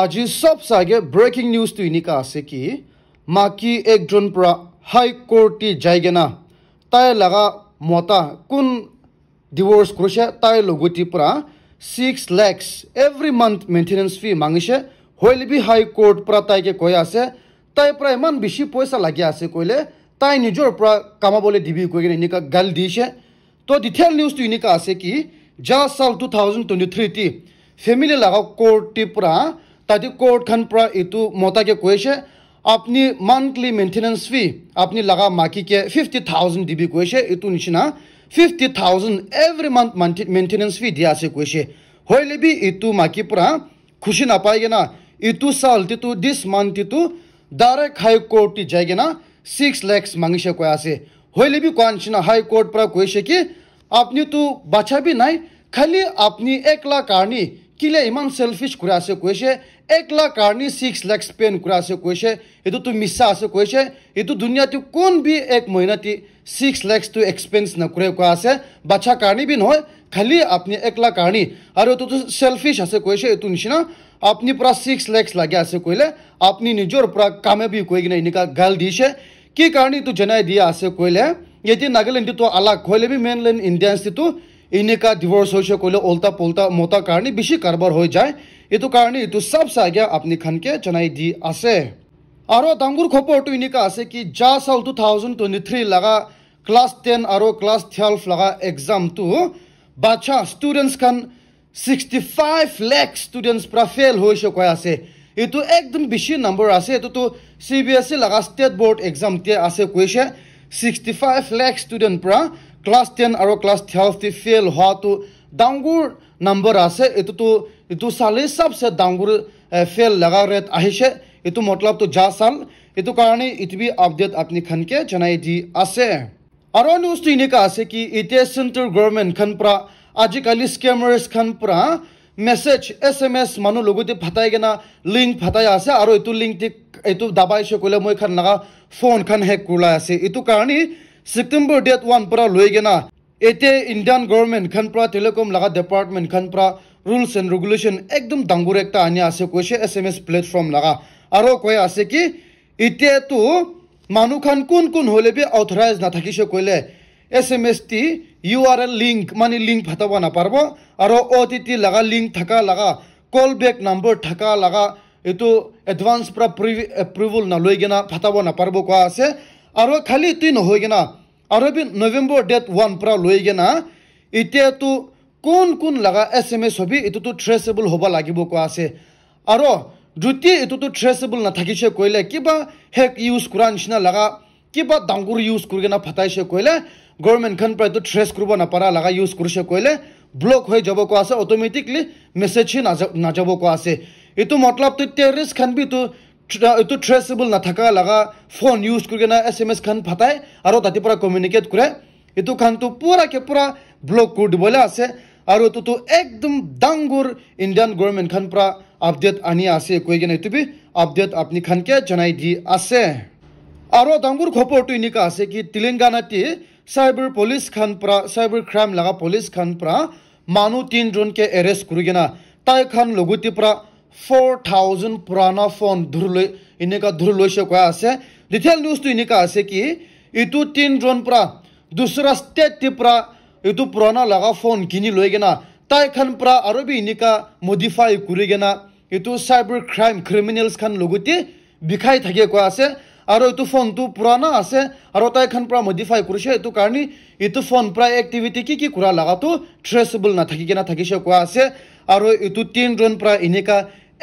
আজি সবসাগে breaking news তো এনেকা আছে কি মাকি এক একজন পৰা হাই কোৰ্টে যায় না তাই লগা মতা কোন ডিভোৰ্স কৰেছে তাই লগতি পৰা six lakhs every month maintenance fee মাংছে হইল বি হাই কোৰ্ট পৰা তাইকে কৈ আছে তাই পৰা ইমান বেছি পয়সা লাগি আছে কইলে তাই নিজৰ পৰা কামাবলৈ দিবি কৈ কিনে এনেকুৱা গাল দিছে তো ডিটেইল নিউজটো এনেকুৱা আছে কি যা চাল টু থাউজেণ্ড টুৱেণ্টি থ্ৰীটি ফেমিলি লগা কোৰ্টটিৰ পৰা তাতে কোৰ্টখন পৰা এইটো মতাকে কৈছে আপুনি মান্থলি মেইনটেনেন্স ফি আপুনি লগা মাকি ফিফটি থাউজেণ্ড দিবি কৈছে এইটো নিচিনা fifty thousand every month maintenance fee দিয়া আছে কৈছে হৈলে বি এইটো মাকি পৰা খুচি নাপায়গৈ না এইটো চাল তিটো দিছ মান্থিটো ডাইৰেক্ট হাই কোৰ্টটি যায়গৈ না ছিক্স লেক্স মাঙিছে কৈ আছে হ'লে বি কোৱা নিচিনা হাই কোৰ্ট পৰা কৈছে কি আপুনিতো বাছাবি নাই খালি আপুনি লাখ কাৰণেই কিলে ইমান চেলফিছ কৰা আছে কৈছে এক লাখ কাৰণে ছিক্স লাখ স্পেণ্ড কৰা আছে কৈছে এইটোতো মিছা আছে কৈছে এইটো দুনিয়াটো কোন বি এক মহিনাতে ছিক্স লাখটো এক্সপেঞ্চ নকৰে কোৱা আছে বাচ্ছা কাৰণে বি নহয় খালি আপুনি এক লাখ কাৰণে আৰু এইটোতো চেলফিছ আছে কৈছে এইটো নিচিনা আপুনি পূৰা ছিক্স লাখ লাগে আছে কৈলে আপুনি নিজৰ পৰা কামে বি কৈ কিনে এনেকুৱা গাল দিছে কি কাৰণে এইটো জনাই দিয়া আছে কৈলে এতিয়া নাগালেণ্ডটো আলাগ কৈ লবি মেইনলেণ্ড ইণ্ডিয়ানছটো এনেকা ডিভৰ্চ হৈছে কৈ উল্টা পল্টা মতা কাৰণে বেছি কাৰবাৰ হৈ যায় এইটো কাৰণে এইটো চব চাগে আপুনি খানকে জনাই দি আছে আৰু ডাঙৰ খবৰটো এনেকুৱা আছে কি যা চাল টু থাউজেণ্ড টুৱেণ্টি থ্ৰী লগা ক্লাছ টেন আৰু ক্লাছ টুৱেলভ লগা এক্সামটো বাচ্ছা ষ্টুডেণ্টছ খান ছিক্সটি ফাইভ লেখ ষ্টুডেণ্টছ পৰা ফেইল হৈছে কৈ আছে এইটো একদম বেছি নম্বৰ আছে এইটোতো চি বি এছ চি লগা ষ্টেট বৰ্ড এক্সাম আছে কৈছে ছিক্সটি ফাইভ লেখ ষ্টুডেণ্ট পৰা ক্লাছ টেন আৰু ক্লাছ টুৱেলভটি ফেইল হোৱাটো ডাংগুৰ নম্বৰ আছে এইটোতো এইটো চালে চাবছে ডাংগুৰ ফেইল লগা ৰেট আহিছে এইটো মতলবটো যা চাল এইটো কাৰণে ইটিভি আপডেট আপুনি খানকে জনাই দি আছে আৰু নিউজটো এনেকুৱা আছে কি এতিয়া চেণ্টাৰ গভৰ্ণমেণ্ট খন পৰা আজিকালি স্কেমাৰ্ছ খন পৰা মেছেজ এছ এম এছ মানুহ লগতে ফাটাই কিনা লিংক ফাটাই আছে আৰু এইটো লিংক এইটো দাবাইছে ক'লে মই খান লগা ফোন খান হেক কৰাই আছে এইটো কাৰণে September date one para loigena. Ete Indian government khan pra telecom laga department khan pra rules and regulation ekdom dangur ekta ani ase koshe SMS platform laga. Aro koi ase ki ite tu manu khan kun kun hole bi authorized na thakisho koile. SMS ti URL link mani link bhatawa na parbo aro OTT laga link thaka laga call back number thaka laga itu advance pra approval na loigena bhatawa na parbo ko ase. আৰু খালি তুই নহয় কিনা আৰু B November date one পৰা লৈ কিনা এতিয়াতো কোন কোন লগা এছ এম এছ ছবি এইটোতো ট্ৰেচেবল হ'ব লাগিব কোৱা আছে আৰু যদি এইটোতো ট্ৰেচেবল নাথাকিছে কৰিলে কিবা হেক ইউজ কৰা নিচিনা লগা কিবা ডাঙৰ ইউজ কৰি কিনে ফটাইছে কৰিলে গভৰ্ণমেণ্টখন পৰা এইটো ট্ৰেচ কৰিব নাপাৰা লগা ইউজ কৰিছে কৰিলে ব্লক হৈ যাব কোৱা আছে অট'মেটিকলি মেছেজহে নাযাব নাযাব কোৱা আছে এইটো মতলবটো তো টেৰিষ্টখন বিতো এইটো ট্ৰেচেবল নাথাকা লগা ফোন ইউজ কৰি কিনে এছ এম এছ ফাটাই আৰু তাতে পৰা কমিউনিকেট কৰে এইটো খানটো পূৰাকে পূৰা ব্লক কৰি দিবলৈ আছে আৰু এইটোতো একদম ডাঙৰ ইণ্ডিয়ান গভৰ্ণমেণ্ট খান পৰা আপডেট আনি আছে কৈ কিনে এইটো বি আপডেট আপুনি খানকে জনাই দি আছে আৰু ডাঙৰ খবৰটো এনেকুৱা আছে কি তেলেংগানাতে চাইবাৰ পুলিচ খান পৰা চাইবাৰ ক্ৰাইম লগা পুলিচ খান পৰা মানুহ তিনিজনকে এৰেষ্ট কৰি কিনা খান লগতে পৰা ফৰ থাউজেণ্ড পুৰণা ফোন ধৰি লৈ এনেকুৱা ধৰি লৈছে কোৱা আছে ডিটেইল নিউজটো এনেকুৱা আছে কি ইটো তিন ড্ৰোন পৰা দুচৰা ষ্টেটটিৰ পৰা এইটো পুৰণা লগা ফোন কিনি লৈ কিনা তাইখন পৰা আৰু বি এনেকুৱা মডিফাই কৰি কিনা এইটো চাইবাৰ ক্ৰাইম ক্ৰিমিনেলছ খান লগতে বিষাই থাকে কোৱা আছে আৰু এইটো ফোনটো পুৰণা আছে আৰু তাইখন পৰা মডিফাই কৰিছে এইটো কাৰণে এইটো ফোন পৰা এক্টিভিটি কি কি কৰা লগাটো ট্ৰেচেবল নাথাকি কিনা থাকিছে কোৱা আছে আৰু এইটো তিন ড্ৰোন পৰা এনেকুৱা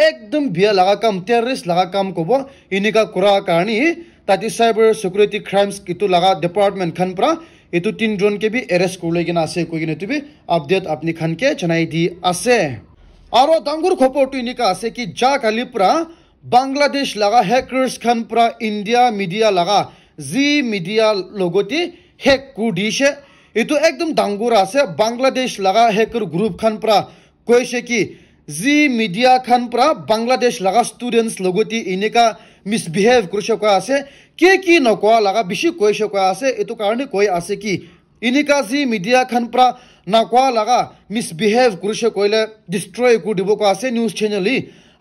একদম বিয়া লগা কাম টেৰৰিষ্ট লগা কাম ক'ব এনেকুৱা কৰাৰ কাৰণে তাতে চাইবাৰ চিকিউৰিটি ক্ৰাইমছ এইটো লগা ডিপাৰ্টমেণ্টখন পৰা এইটো তিনিজনকে বি এৰেষ্ট কৰিলৈ কিনে আছে কৈ কিনে তুমি আপডেট আপুনি খানকে জনাই দি আছে আৰু ডাঙৰ খবৰটো এনেকুৱা আছে কি যা কালিৰ পৰা বাংলাদেশ লগা হেকাৰ্ছখন পৰা ইণ্ডিয়া মিডিয়া লগা যি মিডিয়া লগতে হেক কু দিছে এইটো একদম ডাঙৰ আছে বাংলাদেশ লগা হেকাৰ গ্ৰুপখন পৰা কৈছে কি যি মিডিয়া খান পৰা বাংলাদেশ লগা ষ্টুডেণ্টছ লগতে এনেকা মিছবিহেভ কৰি চকোৱা আছে কে কি নকোৱা লগা বেছি কৈ চকোৱা আছে এইটো কাৰণে কৈ আছে কি এনেকা যি মিডিয়া খান পৰা নকোৱা লগা মিছবিহেভ কৰি চকিলে ডিষ্ট্ৰয় কৰি দিব কোৱা আছে নিউজ চেনেলি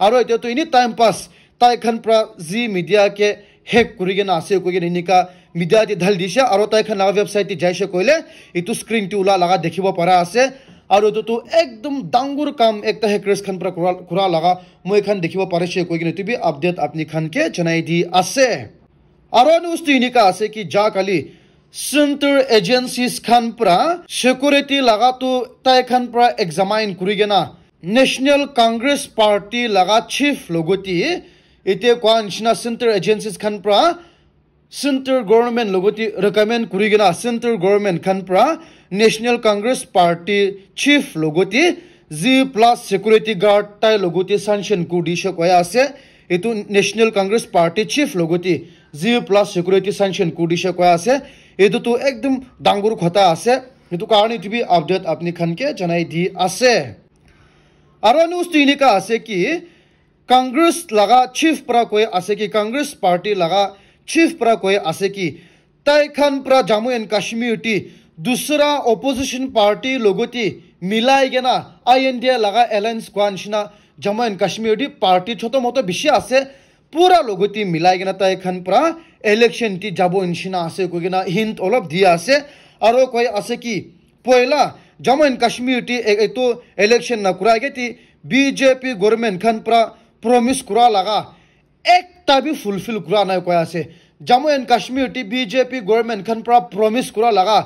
আৰু এতিয়াতো এনি টাইম পাছ তাইখন পৰা যি মিডিয়াকে হেক কৰি কিনে আছে কৈ কিনে এনেকুৱা মিডিয়াত ঢালি দিছে আৰু তই এখন লগা ৱেবছাইটত যাইছে কৰিলে এইটো স্ক্ৰীনটো ওলা লগা দেখিব পৰা আছে আৰু এইটোতো একদম ডাঙৰ কাম একটা হেকাৰ্ছ খান পৰা কৰা কৰা লগা মই এখন দেখিব পাৰিছোঁ কৈ কিনে তুমি আপডেট আপুনি খানকে জনাই দি আছে আৰু নিউজটো এনেকুৱা আছে কি যা কালি চেণ্টাৰ এজেঞ্চিজ খান পৰা ছিকিউৰিটি লগাটো তাই খান পৰা এক্সামাইন কৰি কিনা নেশ্যনেল কংগ্ৰেছ পাৰ্টি লগা চিফ লগতি এতিয়া কোৱা নিচিনা চেণ্টাৰ এজেঞ্চিজ খান পৰা সেন্ট্রেল গভর্নমেন্ট লগতি রেকমেন্ড করে গেল সেন্ট্রেল গভর্নমেন্ট খান পরা ন্যাশনাল কংগ্রেস পার্টি চিফ লগতি জি প্লাস সিকিউরিটি গার্ড তাই লগতি সানশন কু দিছে কয়া আছে এইটো ন্যাশনাল কংগ্রেস পার্টি চিফ লগতি জি প্লাস সিকিউরিটি সানশন কু দিছে কয়া আছে এইটোতো একদম ডাঙ্গুর কথা আছে এইটো কারণে টিভি আপডেট আপনি খানকে জানাই দি আছে আর নিউজ তো এনেকা আছে কি কংগ্রেস লাগা চিফ পরা কয়ে আছে কি কংগ্রেস পার্টি লাগা চিফ পৰা কৈ আছে কি তাইখন পৰা জম্মু এণ্ড কাশ্মীৰ টি দুচৰা অপজিশ্যন পাৰ্টীৰ লগতে মিলাই কেনা আই এন ডি এ লগা এলায়েন্স কোৱা নিচিনা জম্মু এণ্ড কাশ্মীৰ টি পাৰ্টী ছত মতে বেছি আছে পুৰা লগতে মিলাই কেনে তাইখন পৰা এলেকশ্যন টি যাব নিচিনা আছে কৈ কিনা হিণ্ট অলপ দি আছে আৰু কৈ আছে কি পহিলা জম্মু এণ্ড কাশ্মীৰ টি এইটো এলেকশ্যন নকৰাই গেটি বিজেপি গভৰ্ণমেণ্টখন পৰা প্ৰমিছ কৰা লগা একটা বি ফুলফিল কৰা নাই কয় আছে জম্মু এন্ড কাশ্মীৰ টি বিজেপি গভৰ্নমেন্ট খান পৰা প্ৰমিস কৰা লাগা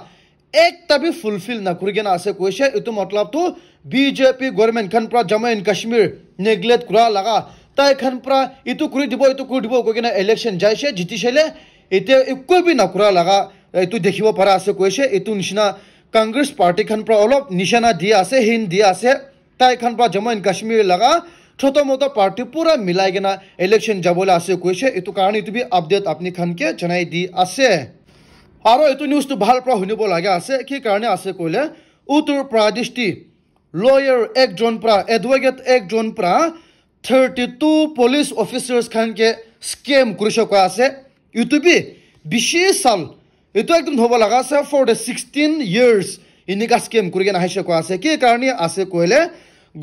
একটা বি ফুলফিল না কৰি কেনা আছে কৈছে এটো মতলব তো বিজেপি গভৰ্নমেন্ট খান পৰা জম্মু এন্ড কাশ্মীৰ নেগলেট কৰা লাগা তাই খান পৰা ইটো কৰি দিব ইটো কৰি দিব কৈ কেনা ইলেকশন যাইছে জিতিছেলে এতিয়া একো বি না করা দেখিব পৰা আছে কৈছে এটো নিচিনা কংগ্ৰেস পাৰ্টি খান পৰা অলপ নিশানা দিয়া আছে হিন দিয়া আছে তাই খান পৰা জম্মু এন্ড কাশ্মীৰ লাগা ছতমত পাৰ্টি পূৰা মিলাই কিনে ইলেকশ্যন যাবলৈ আছে কৈছে এইটো কাৰণে এইটো আপডেট আপুনি খানকে জনাই দি আছে আৰু এইটো নিউজটো ভাল পৰা শুনিব লাগে আছে সেইকাৰণে আছে কৈলে উত্তৰ প্ৰাদিষ্টি লয়াৰ একজন পৰা এডভকেট একজন পৰা থাৰ্টি টু পুলিচ অফিচাৰ্ছ খানকে স্কেম কৰিছে কোৱা আছে ইউটিউবি বিশেষ চাল এইটো একদম হ'ব লগা আছে ফৰ দ্য ছিক্সটিন ইয়েৰ্ছ এনেকুৱা স্কেম কৰি কেনে আহিছে কোৱা আছে কি কাৰণে আছে কৈলে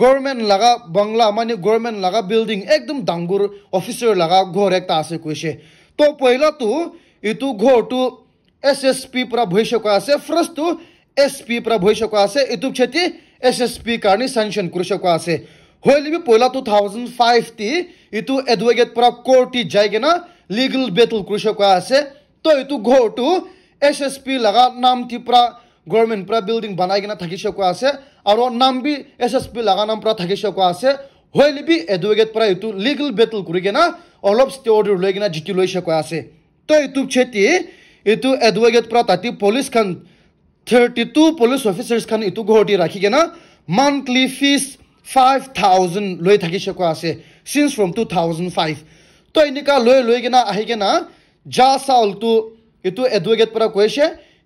গভৰ্ণমেণ্ট লগা বাংলা মানে গভৰ্ণমেণ্ট লগা বিল্ডিং একদম ডাঙৰ অফিচৰ লগা ঘৰ এটা আছে কৈছে তো পহিলাটো এইটো ঘৰটো এছ এছ পি পৰা ভৰি চকুৱা আছে ফাৰ্ষ্টটো এছ পি পৰা ভৰি চকুৱা আছে এইটো খেতি এছ এছ পি কাৰণে চেংচন কৰি চকুৱা আছে হৈ দিবি পহিলা টু থাউজেণ্ড ফাইভ টি এইটো এডভকেট পৰা কৰ্টি যাই কিনে লিগেল বেটল কৰি চকুৱা আছে তো এইটো ঘৰটো এছ এছ পি লগা নামটি পৰা গভৰ্ণমেণ্ট পৰা বিল্ডিং বনাই কিনে থাকি চকুৱা আছে আৰু নাম বি এছ এছ পি লগা নাম পৰা থাকিছে কোৱা আছে হৈ নিবি এডভকেট পৰা এইটো লিগেল বেটল কৰি কিনে অলপ ষ্টেৰ লৈ কিনে জিতি লৈছে কোৱা আছে তো এইটো চেতি এইটো এডভকেট পৰা তাতে পুলিচ খান থাৰ্টি টু পুলিচ অফিচাৰ্ছ খান এইটো ঘৰতে ৰাখি কিনে মান্থলি ফিজ ফাইভ থাউজেণ্ড লৈ থাকি কোৱা আছে since from two thousand five তো এনেকুৱা লৈ লৈ কিনে আহি কিনে জা চাউলটো এইটো এডভকেট পৰা কৈছে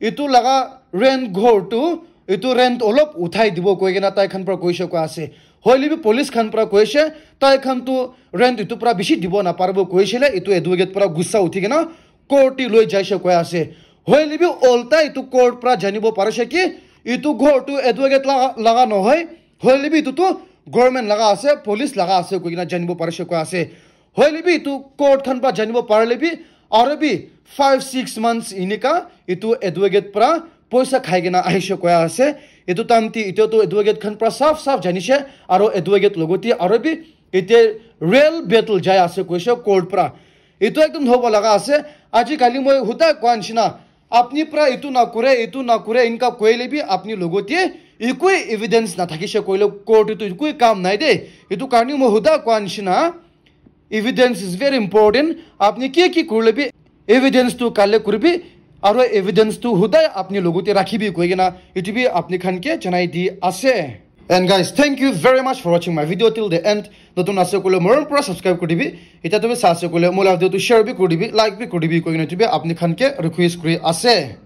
এইটো লগা ৰেণ্ট ঘৰটো এইটো ৰেণ্ট অলপ উঠাই দিব কৈ কিনে তাইখন পৰা কৈছে কোৱা আছে হয়লি বি পুলিচখন পৰা কৈছে তাইখনটো ৰেণ্ট ইটোৰ পৰা বেছি দিব নাপাৰিব কৈছিলে এইটো এডভকেট পৰা গুচা উঠি কিনে কৰ্টি লৈ যাইছে কৈ আছে হয়লি বি অল্টা এইটো কৰ্ট পৰা জানিব পাৰিছে কি ইটো ঘৰটো এডভকেট লগা লগা নহয় হয়লি বি ইটোতো গভৰ্ণমেণ্ট লগা আছে পুলিচ লগা আছে কৈ কিনে জানিব পাৰিছে কৈ আছে হয়লি বি ইটো কৰ্টখন পৰা জানিব পাৰিলে বি আৰু বি ফাইভ ছিক্স মান্থছ এনেকুৱা ইটো এডভকেট পৰা পইচা খাই কিনা আহিছে কোৱা আছে এইটো টান্তি এতিয়াতো এডভকেটখন পৰা চাফ চাফ জানিছে আৰু এডভকেট লগতে আৰু এতিয়া ৰেল বেটল যাই আছে কৈছে কোৰ্ট পৰা এইটো একদম ধৰিব লগা আছে আজিকালি মই সূতা কোৱা নিচিনা আপুনি পৰা এইটো নকৰে এইটো নকৰে এনেকুৱা কৈ লবি আপুনি লগতে একোৱে এভিডেঞ্চ নাথাকিছে কৰিলে ক'ৰ্টটো একোৱে কাম নাই দেই এইটো কাৰণে মই সুধা কোৱা নিচিনা এভিডেঞ্চ ইজ ভেৰি ইম্পৰ্টেণ্ট আপুনি কি কি কৰি ল'বি এভিডেঞ্চটো কাইলৈ কৰিবি আৰু এভিডেন্সটো সদায় আপুনি লগতে ৰাখিবি কৈ কিনে ইউটিউবে খানকে জনাই দি আছে and guys thank you very much for ৱাচিং my video' till the end নতুন আছে ক'লে মৰমৰ পৰা ছাবস্ক্ৰাইব কৰি দিবি এতিয়া তুমি চাৰ্চ কৰিলে মোৰ ভিডিঅ'টো শ্বেয়াৰ বি কৰি দিবি লাইক বি কৰি দিবি কৈ কিনে আপুনি আপুনিখনকে ৰিকুৱেষ্ট কৰি আছে